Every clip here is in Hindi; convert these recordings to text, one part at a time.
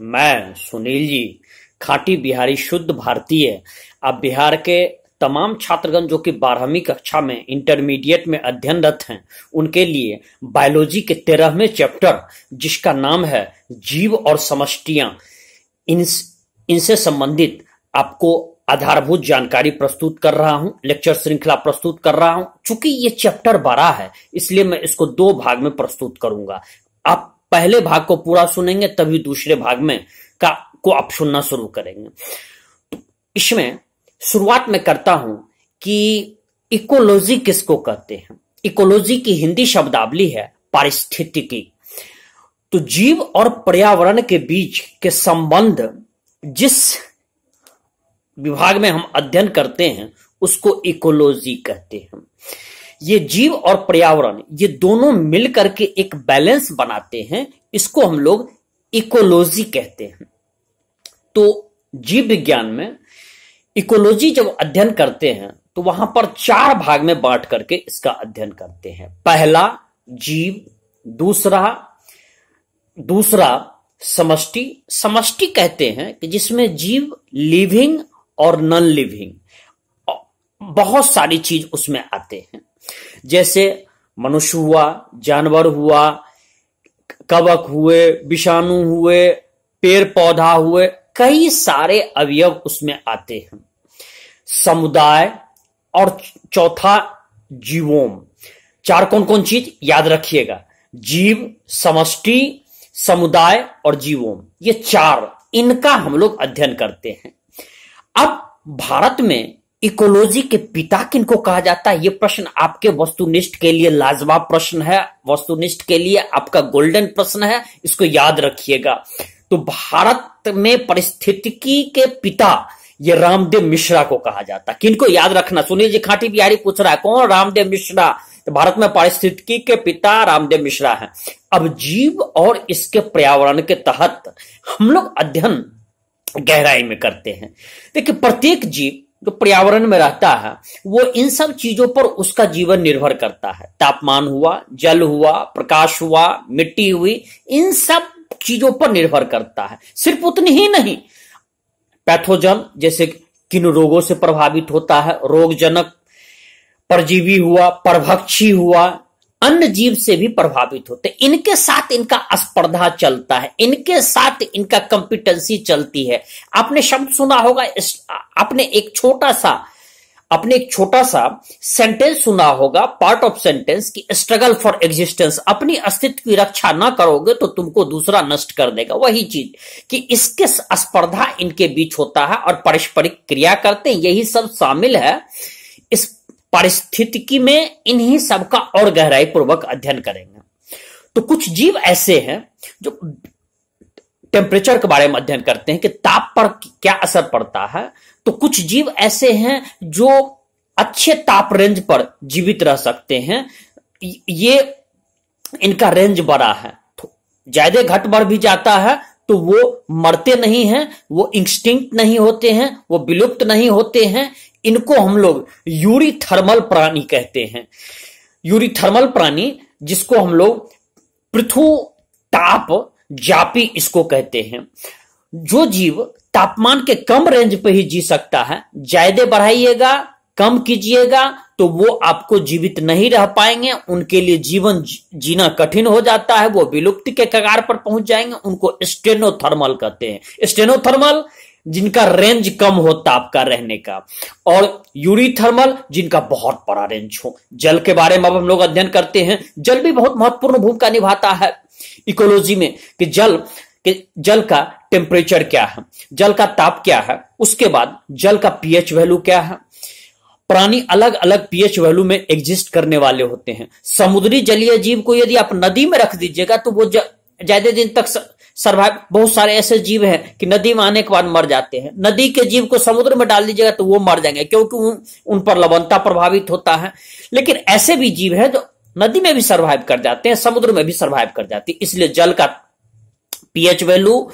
मैं सुनील जी खाटी बिहारी शुद्ध भारतीय अब बिहार के तमाम छात्रगण जो कि बारहवीं कक्षा में इंटरमीडिएट में अध्ययनरत हैं उनके लिए बायोलॉजी के तेरहवें चैप्टर जिसका नाम है जीव और समष्टियां इन इनसे संबंधित आपको आधारभूत जानकारी प्रस्तुत कर रहा हूं लेक्चर श्रृंखला प्रस्तुत कर रहा हूं चूंकि ये चैप्टर बड़ा है इसलिए मैं इसको दो भाग में प्रस्तुत करूंगा आप पहले भाग को पूरा सुनेंगे तभी दूसरे भाग में का को आप सुनना शुरू करेंगे तो इसमें शुरुआत में करता हूं कि इकोलॉजी किसको कहते हैं इकोलॉजी की हिंदी शब्दावली है पारिस्थितिकी तो जीव और पर्यावरण के बीच के संबंध जिस विभाग में हम अध्ययन करते हैं उसको इकोलॉजी कहते हैं ये जीव और पर्यावरण ये दोनों मिलकर के एक बैलेंस बनाते हैं इसको हम लोग इकोलॉजी कहते हैं तो जीव विज्ञान में इकोलॉजी जब अध्ययन करते हैं तो वहां पर चार भाग में बांट करके इसका अध्ययन करते हैं पहला जीव दूसरा दूसरा समष्टि समष्टि कहते हैं कि जिसमें जीव लिविंग और नॉन लिविंग बहुत सारी चीज उसमें आते हैं जैसे मनुष्य हुआ जानवर हुआ कवक हुए विषाणु हुए पेड़ पौधा हुए कई सारे अवयव उसमें आते हैं समुदाय और चौथा जीवोम चार कौन कौन चीज याद रखिएगा जीव समष्टि समुदाय और जीवोम ये चार इनका हम लोग अध्ययन करते हैं अब भारत में इकोलॉजी के पिता किनको कहा जाता है ये प्रश्न आपके वस्तुनिष्ठ के लिए लाजवाब प्रश्न है वस्तुनिष्ठ के लिए आपका गोल्डन प्रश्न है इसको याद रखिएगा तो भारत में परिस्थितिकी के पिता ये रामदेव मिश्रा को कहा जाता है किनको याद रखना सुनील जी खाटी बिहारी पूछ रहा है कौन रामदेव मिश्रा तो भारत में पारिस्थितिकी के पिता रामदेव मिश्रा हैं अब जीव और इसके पर्यावरण के तहत हम लोग अध्ययन गहराई में करते हैं देखिए प्रत्येक जीव जो पर्यावरण में रहता है वो इन सब चीजों पर उसका जीवन निर्भर करता है तापमान हुआ जल हुआ प्रकाश हुआ मिट्टी हुई इन सब चीजों पर निर्भर करता है सिर्फ उतनी ही नहीं पैथोजन जैसे किन रोगों से प्रभावित होता है रोगजनक परजीवी हुआ परभक्षी हुआ अन्य जीव से भी प्रभावित होते इनके साथ इनका स्पर्धा चलता है इनके साथ इनका कंपिटेंसी चलती है आपने शब्द सुना होगा आपने एक छोटा सा अपने एक छोटा सा सेंटेंस सुना होगा पार्ट ऑफ सेंटेंस कि स्ट्रगल फॉर एग्जिस्टेंस अपनी अस्तित्व की रक्षा ना करोगे तो तुमको दूसरा नष्ट कर देगा वही चीज कि इसके स्पर्धा इनके बीच होता है और पारस्परिक क्रिया करते हैं यही सब शामिल है पारिस्थितिकी में इन्हीं सबका और गहराई पूर्वक अध्ययन करेंगे तो कुछ जीव ऐसे हैं जो टेम्परेचर के बारे में अध्ययन करते हैं कि ताप पर क्या असर पड़ता है तो कुछ जीव ऐसे हैं जो अच्छे ताप रेंज पर जीवित रह सकते हैं ये इनका रेंज बड़ा है तो ज्यादा घट बढ़ भी जाता है तो वो मरते नहीं हैं वो इंस्टिंक्ट नहीं होते हैं वो विलुप्त नहीं होते हैं इनको हम लोग यूरीथर्मल प्राणी कहते हैं यूरिथर्मल प्राणी जिसको हम लोग पृथु ताप जापी इसको कहते हैं जो जीव तापमान के कम रेंज पे ही जी सकता है ज्यादा बढ़ाइएगा कम कीजिएगा तो वो आपको जीवित नहीं रह पाएंगे उनके लिए जीवन जीना कठिन हो जाता है वो विलुप्ति के कगार पर पहुंच जाएंगे उनको स्टेनोथर्मल कहते हैं स्टेनोथर्मल जिनका रेंज कम हो ताप का रहने का और यूरीथर्मल जिनका बहुत बड़ा रेंज हो जल के बारे में अब हम लोग अध्ययन करते हैं जल भी बहुत महत्वपूर्ण भूमिका निभाता है इकोलॉजी में कि जल कि जल का टेम्परेचर क्या है जल का ताप क्या है उसके बाद जल का पीएच वैल्यू क्या है प्राणी अलग अलग पीएच वैल्यू में एग्जिस्ट करने वाले होते हैं समुद्री जलीय जीव को यदि आप नदी में रख दीजिएगा तो वो ज्यादा दिन तक सर्वाइव बहुत सारे ऐसे जीव हैं कि नदी में आने के बाद मर जाते हैं नदी के जीव को समुद्र में डाल दीजिएगा तो वो मर जाएंगे क्योंकि उन, उन पर लवणता प्रभावित होता है लेकिन ऐसे भी जीव है जो नदी में भी सर्वाइव कर जाते हैं समुद्र में भी सर्वाइव कर जाती है इसलिए जल का पीएच वैल्यू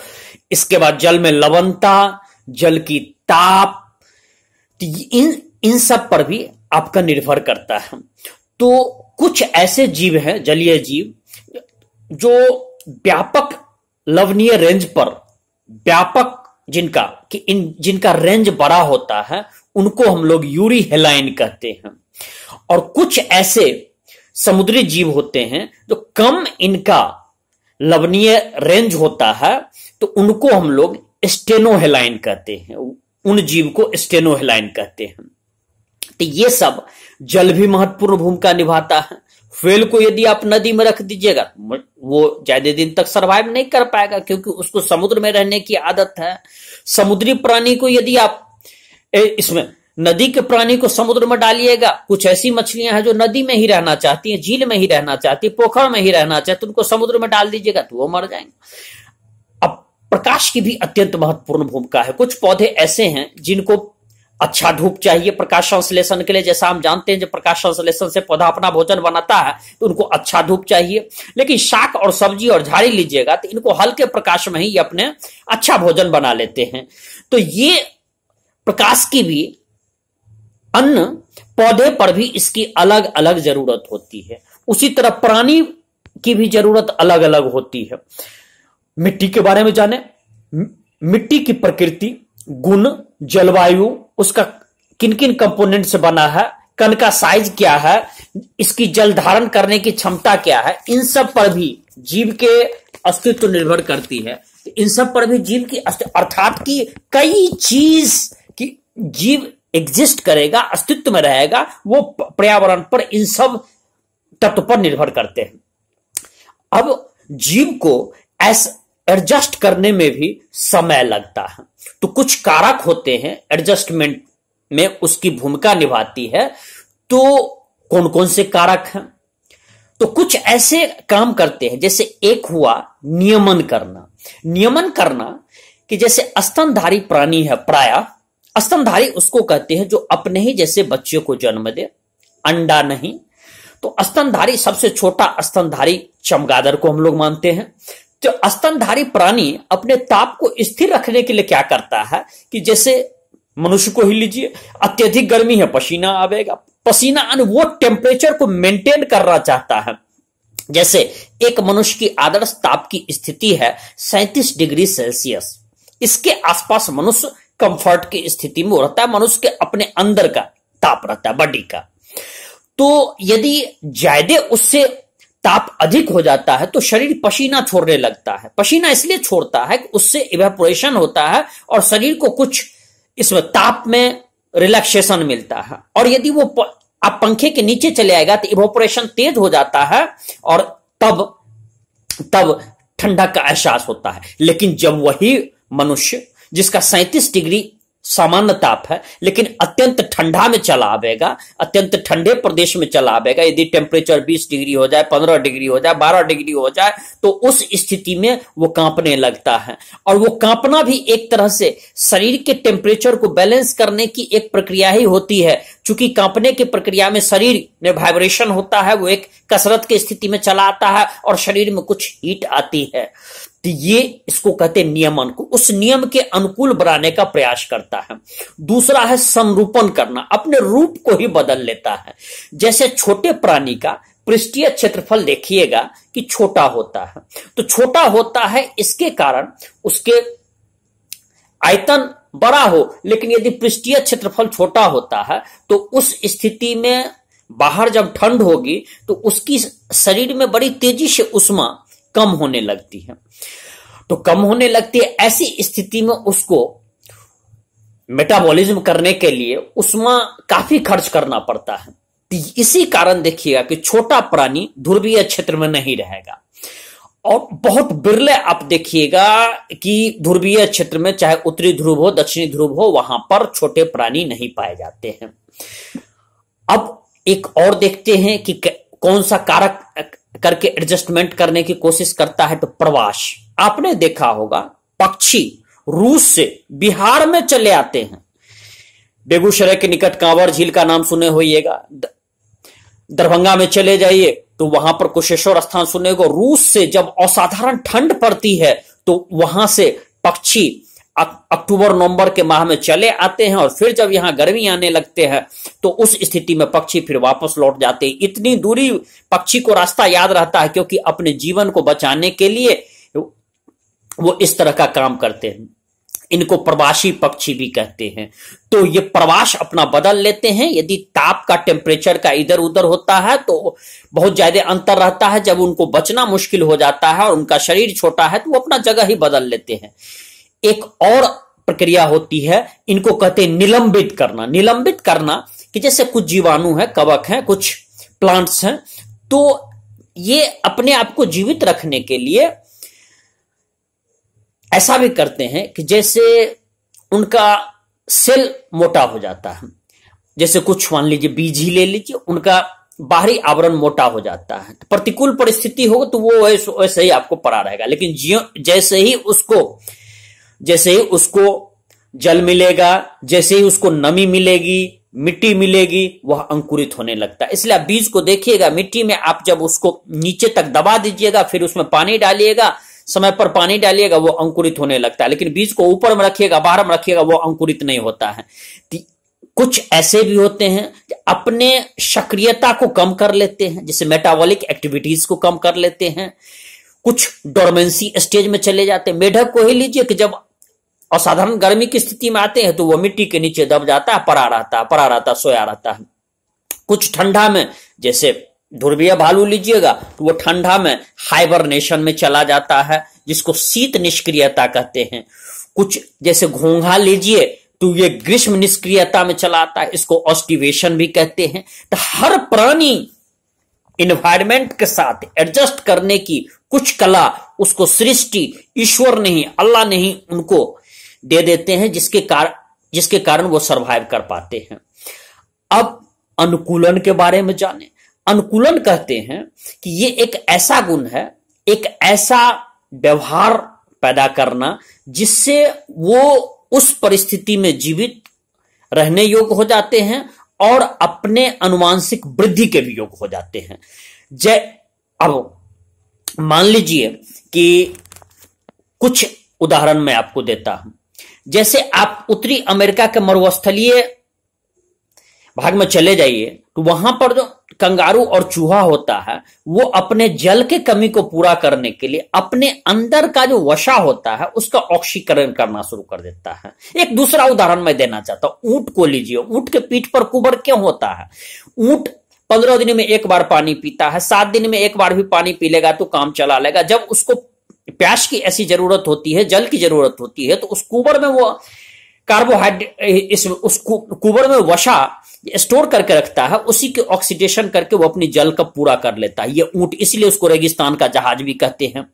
इसके बाद जल में लवनता जल की ताप तो इन इन सब पर भी आपका निर्भर करता है तो कुछ ऐसे जीव हैं जलीय जीव जो व्यापक लवनीय रेंज पर व्यापक जिनका कि इन जिनका रेंज बड़ा होता है उनको हम लोग यूरी हेलाइन कहते हैं और कुछ ऐसे समुद्री जीव होते हैं जो कम इनका लवनीय रेंज होता है तो उनको हम लोग स्टेनोहेलाइन कहते हैं उन जीव को स्टेनोहेलाइन कहते हैं तो ये सब जल भी महत्वपूर्ण भूमिका निभाता है फेल को यदि आप नदी में रख दीजिएगा वो ज्यादा दिन तक सर्वाइव नहीं कर पाएगा क्योंकि उसको समुद्र में रहने की आदत है समुद्री प्राणी को यदि आप ए, इसमें नदी के प्राणी को समुद्र में डालिएगा कुछ ऐसी मछलियां हैं जो नदी में ही रहना चाहती हैं झील में ही रहना चाहती है पोखर में ही रहना चाहती तो उनको समुद्र में डाल दीजिएगा तो वो मर जाएंगे अब प्रकाश की भी अत्यंत महत्वपूर्ण भूमिका है कुछ पौधे ऐसे हैं जिनको अच्छा धूप चाहिए प्रकाश संश्लेषण के लिए जैसा हम जानते हैं जब प्रकाश संश्लेषण से पौधा अपना भोजन बनाता है तो उनको अच्छा धूप चाहिए लेकिन शाक और सब्जी और झाड़ी लीजिएगा तो इनको हल्के प्रकाश में ही अपने अच्छा भोजन बना लेते हैं तो ये प्रकाश की भी अन्न पौधे पर भी इसकी अलग अलग जरूरत होती है उसी तरह प्राणी की भी जरूरत अलग अलग होती है मिट्टी के बारे में जाने मिट्टी की प्रकृति गुण जलवायु उसका किन किन कंपोनेंट से बना है कण का साइज क्या है इसकी जल धारण करने की क्षमता क्या है इन सब पर भी जीव के अस्तित्व निर्भर करती है तो इन सब पर भी जीव की अर्थात की कई चीज की जीव एग्जिस्ट करेगा अस्तित्व में रहेगा वो पर्यावरण पर इन सब तत्व पर निर्भर करते हैं अब जीव को ऐसा एडजस्ट करने में भी समय लगता है तो कुछ कारक होते हैं एडजस्टमेंट में उसकी भूमिका निभाती है तो कौन कौन से कारक हैं तो कुछ ऐसे काम करते हैं जैसे एक हुआ नियमन करना नियमन करना कि जैसे स्तनधारी प्राणी है प्राय स्तनधारी उसको कहते हैं जो अपने ही जैसे बच्चे को जन्म दे अंडा नहीं तो स्तनधारी सबसे छोटा स्तनधारी चमगादड़ को हम लोग मानते हैं तो स्तनधारी प्राणी अपने ताप को स्थिर रखने के लिए क्या करता है कि जैसे मनुष्य को ही लीजिए अत्यधिक गर्मी है पसीना आवेगा पसीना अन वो टेम्परेचर को मेंटेन करना चाहता है जैसे एक मनुष्य की आदर्श ताप की स्थिति है सैंतीस डिग्री सेल्सियस इसके आसपास मनुष्य कंफर्ट की स्थिति में रहता है मनुष्य के अपने अंदर का ताप रहता है बॉडी का तो यदि ज्यादा उससे ताप अधिक हो जाता है तो शरीर पसीना छोड़ने लगता है पसीना इसलिए छोड़ता है कि उससे इवेपोरेशन होता है और शरीर को कुछ इसमें ताप में रिलैक्सेशन मिलता है और यदि वो प, आप पंखे के नीचे चले आएगा तो इवेपोरेशन तेज हो जाता है और तब तब ठंडक का एहसास होता है लेकिन जब वही मनुष्य जिसका सैंतीस डिग्री सामान्य ताप है लेकिन अत्यंत ठंडा में चला आवेगा अत्यंत ठंडे प्रदेश में चला आवेगा यदि टेम्परेचर 20 डिग्री हो जाए 15 डिग्री हो जाए 12 डिग्री हो जाए तो उस स्थिति में वो कांपने लगता है और वो कांपना भी एक तरह से शरीर के टेम्परेचर को बैलेंस करने की एक प्रक्रिया ही होती है चूंकि कांपने की प्रक्रिया में शरीर में वाइब्रेशन होता है वो एक कसरत की स्थिति में चला आता है और शरीर में कुछ हीट आती है तो ये इसको कहते हैं नियमन को उस नियम के अनुकूल बनाने का प्रयास करता है दूसरा है संरूपण करना अपने रूप को ही बदल लेता है जैसे छोटे प्राणी का पृष्ठीय क्षेत्रफल देखिएगा कि छोटा होता है तो छोटा होता है इसके कारण उसके आयतन बड़ा हो लेकिन यदि पृष्ठीय क्षेत्रफल छोटा होता है तो उस स्थिति में बाहर जब ठंड होगी तो उसकी शरीर में बड़ी तेजी से उष्मा कम होने लगती है तो कम होने लगती है ऐसी स्थिति में उसको मेटाबॉलिज्म करने के लिए उसमें काफी खर्च करना पड़ता है तो इसी कारण देखिएगा कि छोटा प्राणी ध्रुवीय क्षेत्र में नहीं रहेगा और बहुत बिरले आप देखिएगा कि ध्रुवीय क्षेत्र में चाहे उत्तरी ध्रुव हो दक्षिणी ध्रुव हो वहां पर छोटे प्राणी नहीं पाए जाते हैं अब एक और देखते हैं कि कौन सा कारक करके एडजस्टमेंट करने की कोशिश करता है तो प्रवास आपने देखा होगा पक्षी रूस से बिहार में चले आते हैं बेगूसराय के निकट कांवर झील का नाम सुने होइएगा दरभंगा में चले जाइए तो वहां पर कुशेश्वर स्थान सुने को रूस से जब असाधारण ठंड पड़ती है तो वहां से पक्षी अक्टूबर नवंबर के माह में चले आते हैं और फिर जब यहाँ गर्मी आने लगते हैं तो उस स्थिति में पक्षी फिर वापस लौट जाते हैं इतनी दूरी पक्षी को रास्ता याद रहता है क्योंकि अपने जीवन को बचाने के लिए वो इस तरह का काम करते हैं इनको प्रवासी पक्षी भी कहते हैं तो ये प्रवास अपना बदल लेते हैं यदि ताप का टेम्परेचर का इधर उधर होता है तो बहुत ज्यादा अंतर रहता है जब उनको बचना मुश्किल हो जाता है और उनका शरीर छोटा है तो वो अपना जगह ही बदल लेते हैं एक और प्रक्रिया होती है इनको कहते हैं निलंबित करना निलंबित करना कि जैसे कुछ जीवाणु है कवक है कुछ प्लांट्स हैं तो ये अपने आप को जीवित रखने के लिए ऐसा भी करते हैं कि जैसे उनका सेल मोटा हो जाता है जैसे कुछ मान लीजिए बीज ही ले लीजिए उनका बाहरी आवरण मोटा हो जाता है तो प्रतिकूल परिस्थिति हो तो वो वैसे ही आपको पड़ा रहेगा लेकिन जैसे ही उसको जैसे ही उसको जल मिलेगा जैसे ही उसको नमी मिलेगी मिट्टी मिलेगी वह अंकुरित होने लगता है इसलिए आप बीज को देखिएगा मिट्टी में आप जब उसको नीचे तक दबा दीजिएगा फिर उसमें पानी डालिएगा समय पर पानी डालिएगा वो अंकुरित होने लगता है लेकिन बीज को ऊपर में रखिएगा बाहर में रखिएगा वो अंकुरित नहीं होता है कुछ ऐसे भी होते हैं अपने सक्रियता को कम कर लेते हैं जैसे मेटाबॉलिक एक्टिविटीज को कम कर लेते हैं कुछ डोरमेंसी स्टेज में चले जाते हैं मेढक को ही लीजिए कि जब असाधारण गर्मी की स्थिति में आते हैं तो वो मिट्टी के नीचे दब जाता है परा रहता है परा रहता सोया रहता है कुछ ठंडा में जैसे ध्रुवीय भालू लीजिएगा तो वो ठंडा में हाइबरनेशन में चला जाता है जिसको शीत निष्क्रियता कहते हैं कुछ जैसे घोंघा लीजिए तो ये ग्रीष्म निष्क्रियता में चला आता है इसको ऑस्टिवेशन भी कहते हैं तो हर प्राणी इन्वायरमेंट के साथ एडजस्ट करने की कुछ कला उसको सृष्टि ईश्वर नहीं अल्लाह नहीं उनको दे देते हैं जिसके कारण जिसके कारण वो सर्वाइव कर पाते हैं अब अनुकूलन के बारे में जाने अनुकूलन कहते हैं कि ये एक ऐसा गुण है एक ऐसा व्यवहार पैदा करना जिससे वो उस परिस्थिति में जीवित रहने योग्य हो जाते हैं और अपने अनुवांशिक वृद्धि के भी योग हो जाते हैं जय अब मान लीजिए कि कुछ उदाहरण मैं आपको देता हूं जैसे आप उत्तरी अमेरिका के मरुस्थलीय भाग में चले जाइए तो वहां पर जो कंगारू और चूहा होता है वो अपने जल के कमी को पूरा करने के लिए अपने अंदर का जो वशा होता है उसका ऑक्सीकरण करना शुरू कर देता है एक दूसरा उदाहरण मैं देना चाहता हूं ऊंट को लीजिए ऊंट के पीठ पर कुबर क्यों होता है ऊंट पंद्रह दिन में एक बार पानी पीता है सात दिन में एक बार भी पानी पी लेगा तो काम चला लेगा जब उसको प्यास की ऐसी जरूरत होती है जल की जरूरत होती है तो उस कुबर में वो कार्बोहाइड्रेट इस उस कुबर में वशा स्टोर करके रखता है उसी के ऑक्सीडेशन करके वो अपनी जल का पूरा कर लेता है ये ऊंट इसलिए उसको रेगिस्तान का जहाज भी कहते हैं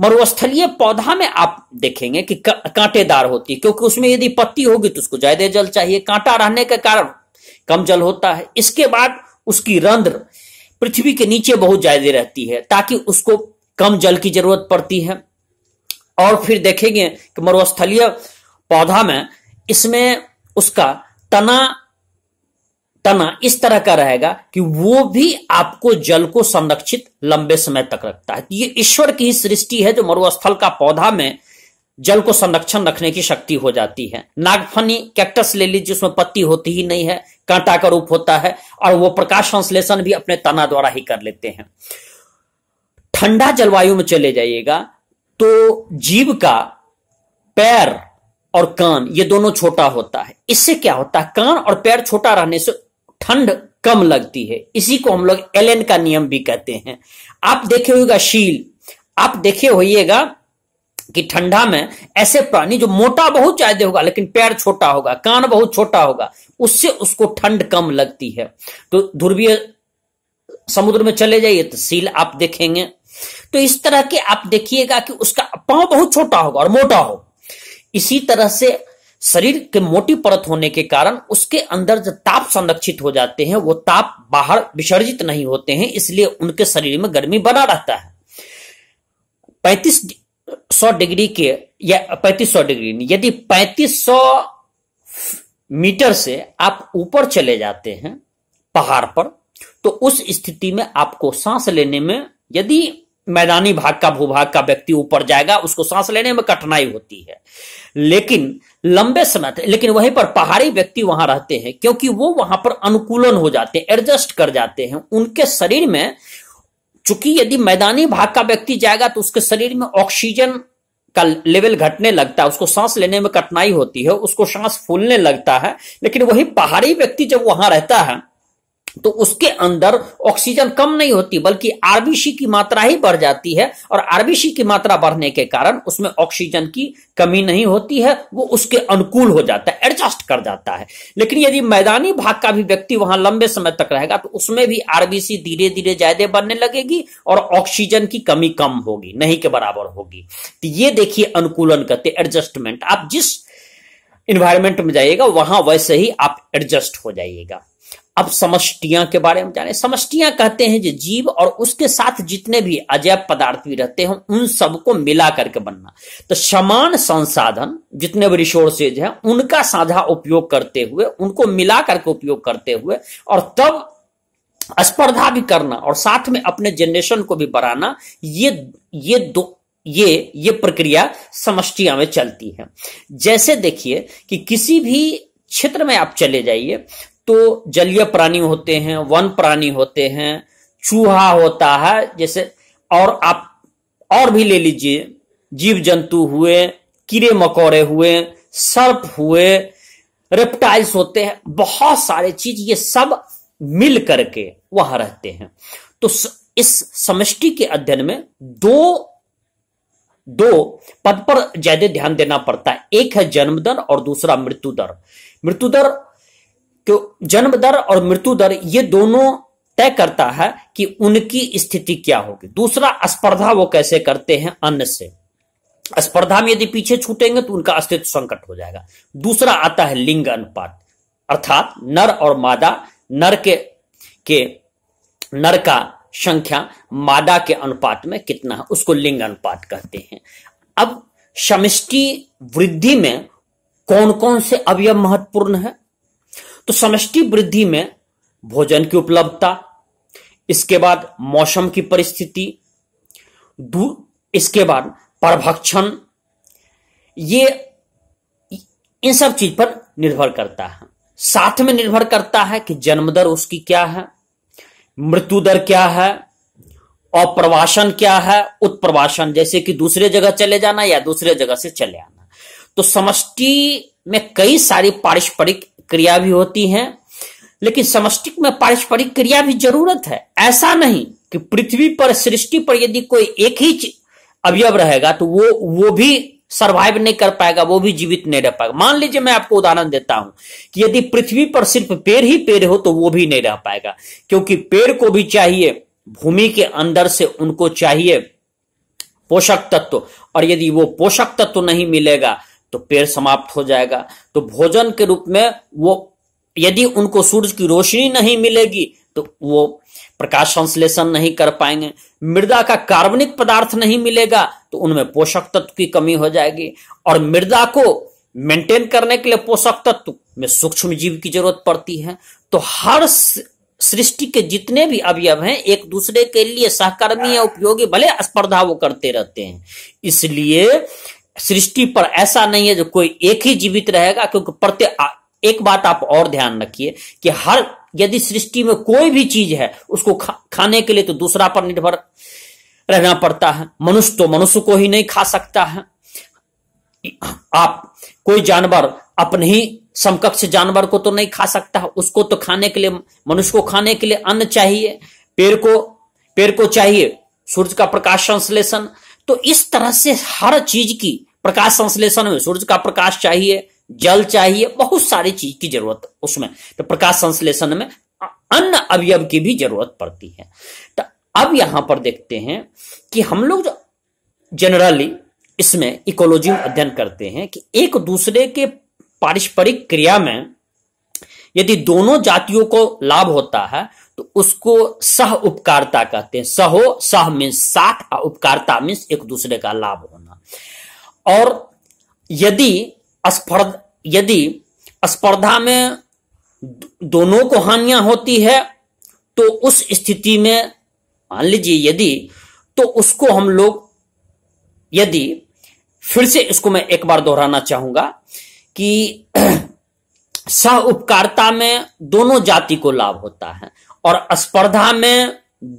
मरुस्थलीय पौधा में आप देखेंगे कि कांटेदार होती है क्योंकि उसमें यदि पत्ती होगी तो उसको ज्यादा जल चाहिए कांटा रहने के कारण कम जल होता है इसके बाद उसकी रंध्र पृथ्वी के नीचे बहुत ज्यादा रहती है ताकि उसको कम जल की जरूरत पड़ती है और फिर देखेंगे कि मरुस्थलीय पौधा में इसमें उसका तना तना इस तरह का रहेगा कि वो भी आपको जल को संरक्षित लंबे समय तक रखता है ये ईश्वर की ही सृष्टि है जो मरुस्थल का पौधा में जल को संरक्षण रखने की शक्ति हो जाती है नागफनी कैक्टस ले लीजिए उसमें पत्ती होती ही नहीं है कांटा का रूप होता है और वो प्रकाश संश्लेषण भी अपने तना द्वारा ही कर लेते हैं ठंडा जलवायु में चले जाइएगा तो जीव का पैर और कान ये दोनों छोटा होता है इससे क्या होता है कान और पैर छोटा रहने से ठंड कम लगती है इसी को हम लोग एलेन का नियम भी कहते हैं आप देखे होगा शील आप देखे होइएगा कि ठंडा में ऐसे प्राणी जो मोटा बहुत ज्यादा होगा लेकिन पैर छोटा होगा कान बहुत छोटा होगा उससे उसको ठंड कम लगती है तो ध्रुवीय समुद्र में चले जाइए तो सील आप देखेंगे तो इस तरह के आप देखिएगा कि उसका पांव बहुत छोटा होगा और मोटा हो इसी तरह से शरीर के मोटी परत होने के कारण उसके अंदर जो ताप संरक्षित हो जाते हैं वो ताप बाहर विसर्जित नहीं होते हैं इसलिए उनके शरीर में गर्मी बना रहता है पैंतीस सौ डिग्री के या पैंतीस सौ डिग्री यदि पैंतीस सौ मीटर से आप ऊपर चले जाते हैं पहाड़ पर तो उस स्थिति में आपको सांस लेने में यदि मैदानी भाग का भूभाग का व्यक्ति ऊपर जाएगा उसको सांस लेने में कठिनाई होती है लेकिन लंबे समय तक लेकिन वहीं पर पहाड़ी व्यक्ति वहां रहते हैं क्योंकि वो वहां पर अनुकूलन हो जाते हैं एडजस्ट कर जाते हैं उनके शरीर में चूंकि यदि मैदानी भाग का व्यक्ति जाएगा तो उसके शरीर में ऑक्सीजन का लेवल घटने लगता है उसको सांस लेने में कठिनाई होती है उसको सांस फूलने लगता है लेकिन वही पहाड़ी व्यक्ति जब वहां रहता है तो उसके अंदर ऑक्सीजन कम नहीं होती बल्कि आरबीसी की मात्रा ही बढ़ जाती है और आरबीसी की मात्रा बढ़ने के कारण उसमें ऑक्सीजन की कमी नहीं होती है वो उसके अनुकूल हो जाता है एडजस्ट कर जाता है लेकिन यदि मैदानी भाग का भी व्यक्ति वहां लंबे समय तक रहेगा तो उसमें भी आरबीसी धीरे धीरे ज्यादा बनने लगेगी और ऑक्सीजन की कमी कम होगी नहीं के बराबर होगी तो ये देखिए अनुकूलन करते एडजस्टमेंट आप जिस इन्वायरमेंट में जाइएगा वहां वैसे ही आप एडजस्ट हो जाइएगा अब समष्टिया के बारे में जाने समष्टिया कहते हैं जो जीव और उसके साथ जितने भी अजैब पदार्थ भी रहते हैं उन सबको मिला करके बनना तो समान संसाधन जितने भी रिसोर्सेज हैं उनका साझा उपयोग करते हुए उनको मिला करके उपयोग करते हुए और तब स्पर्धा भी करना और साथ में अपने जनरेशन को भी बढ़ाना ये ये दो ये ये प्रक्रिया समष्टिया में चलती है जैसे देखिए कि किसी भी क्षेत्र में आप चले जाइए तो जलीय प्राणी होते हैं वन प्राणी होते हैं चूहा होता है जैसे और आप और भी ले लीजिए जीव जंतु हुए कीड़े मकोड़े हुए सर्प हुए रेप्टाइल्स होते हैं बहुत सारे चीज ये सब मिल करके वहां रहते हैं तो इस समष्टि के अध्ययन में दो दो पद पर ज्यादा ध्यान देना पड़ता है एक है जन्म दर और दूसरा मृत्यु दर मृत्यु दर कि जन्म दर और मृत्यु दर ये दोनों तय करता है कि उनकी स्थिति क्या होगी दूसरा स्पर्धा वो कैसे करते हैं अन्न से स्पर्धा में यदि पीछे छूटेंगे तो उनका अस्तित्व संकट हो जाएगा दूसरा आता है लिंग अनुपात अर्थात नर और मादा नर के के नर का संख्या मादा के अनुपात में कितना है उसको लिंग अनुपात कहते हैं अब समि वृद्धि में कौन कौन से अवयव महत्वपूर्ण है तो समष्टि वृद्धि में भोजन की उपलब्धता इसके बाद मौसम की परिस्थिति इसके बाद परभक्षण ये इन सब चीज पर निर्भर करता है साथ में निर्भर करता है कि जन्म दर उसकी क्या है मृत्यु दर क्या है और प्रवासन क्या है उत्प्रवासन जैसे कि दूसरे जगह चले जाना या दूसरे जगह से चले आना तो समष्टि में कई सारी पारस्परिक क्रिया भी होती है लेकिन समष्टिक में पारस्परिक क्रिया भी जरूरत है ऐसा नहीं कि पृथ्वी पर सृष्टि पर यदि कोई एक ही अवयव रहेगा तो वो वो भी सर्वाइव नहीं कर पाएगा वो भी जीवित नहीं रह पाएगा मान लीजिए मैं आपको उदाहरण देता हूं कि यदि पृथ्वी पर सिर्फ पेड़ ही पेड़ हो तो वो भी नहीं रह पाएगा क्योंकि पेड़ को भी चाहिए भूमि के अंदर से उनको चाहिए पोषक तत्व और यदि वो पोषक तत्व नहीं मिलेगा तो पेड़ समाप्त हो जाएगा तो भोजन के रूप में वो यदि उनको सूर्य की रोशनी नहीं मिलेगी तो वो प्रकाश संश्लेषण नहीं कर पाएंगे मृदा का कार्बनिक पदार्थ नहीं मिलेगा तो उनमें पोषक तत्व की कमी हो जाएगी और मृदा को मेंटेन करने के लिए पोषक तत्व में सूक्ष्म जीव की जरूरत पड़ती है तो हर सृष्टि के जितने भी अवयव हैं एक दूसरे के लिए सहकर्मी या उपयोगी भले स्पर्धा वो करते रहते हैं इसलिए सृष्टि पर ऐसा नहीं है जो कोई एक ही जीवित रहेगा क्योंकि प्रत्येक एक बात आप और ध्यान रखिए कि हर यदि सृष्टि में कोई भी चीज है उसको खा, खाने के लिए तो दूसरा पर निर्भर रहना पड़ता है मनुष्य तो मनुष्य को ही नहीं खा सकता है आप कोई जानवर अपने ही समकक्ष जानवर को तो नहीं खा सकता है उसको तो खाने के लिए मनुष्य को खाने के लिए अन्न चाहिए पेड़ को पेड़ को चाहिए सूर्य का प्रकाश संश्लेषण तो इस तरह से हर चीज की प्रकाश संश्लेषण में सूर्य का प्रकाश चाहिए जल चाहिए बहुत सारी चीज की जरूरत उसमें तो प्रकाश संश्लेषण में अन्य अवयव की भी जरूरत पड़ती है तो अब यहां पर देखते हैं कि हम लोग जो जनरली इसमें इकोलॉजी अध्ययन करते हैं कि एक दूसरे के पारस्परिक क्रिया में यदि दोनों जातियों को लाभ होता है तो उसको सह उपकारता कहते हैं सहो सह मीन्स साथ उपकारता मीन्स एक दूसरे का लाभ होना और यदि यदि स्पर्धा में दोनों को हानियां होती है तो उस स्थिति में मान लीजिए यदि तो उसको हम लोग यदि फिर से इसको मैं एक बार दोहराना चाहूंगा कि सह उपकारता में दोनों जाति को लाभ होता है और स्पर्धा में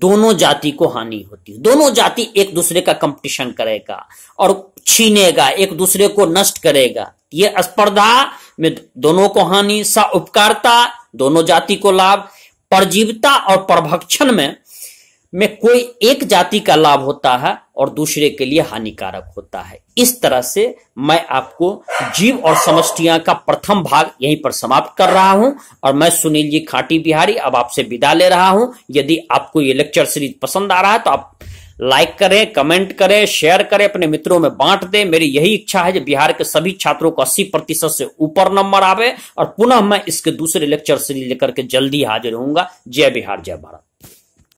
दोनों जाति को हानि होती है दोनों जाति एक दूसरे का कंपटीशन करेगा और छीनेगा एक दूसरे को नष्ट करेगा ये स्पर्धा में दोनों को हानि सह उपकारता दोनों जाति को लाभ परजीवता और प्रभक्षण में में कोई एक जाति का लाभ होता है और दूसरे के लिए हानिकारक होता है इस तरह से मैं आपको जीव और समष्टिया का प्रथम भाग यहीं पर समाप्त कर रहा हूं और मैं सुनील जी खाटी बिहारी अब आपसे विदा ले रहा हूं यदि आपको ये लेक्चर सीरीज पसंद आ रहा है तो आप लाइक करें कमेंट करें शेयर करें अपने मित्रों में बांट दें मेरी यही इच्छा है कि बिहार के सभी छात्रों को 80 प्रतिशत से ऊपर नंबर आवे और पुनः मैं इसके दूसरे लेक्चर सीरीज लेकर के जल्दी हाजिर होऊंगा जय बिहार जय भारत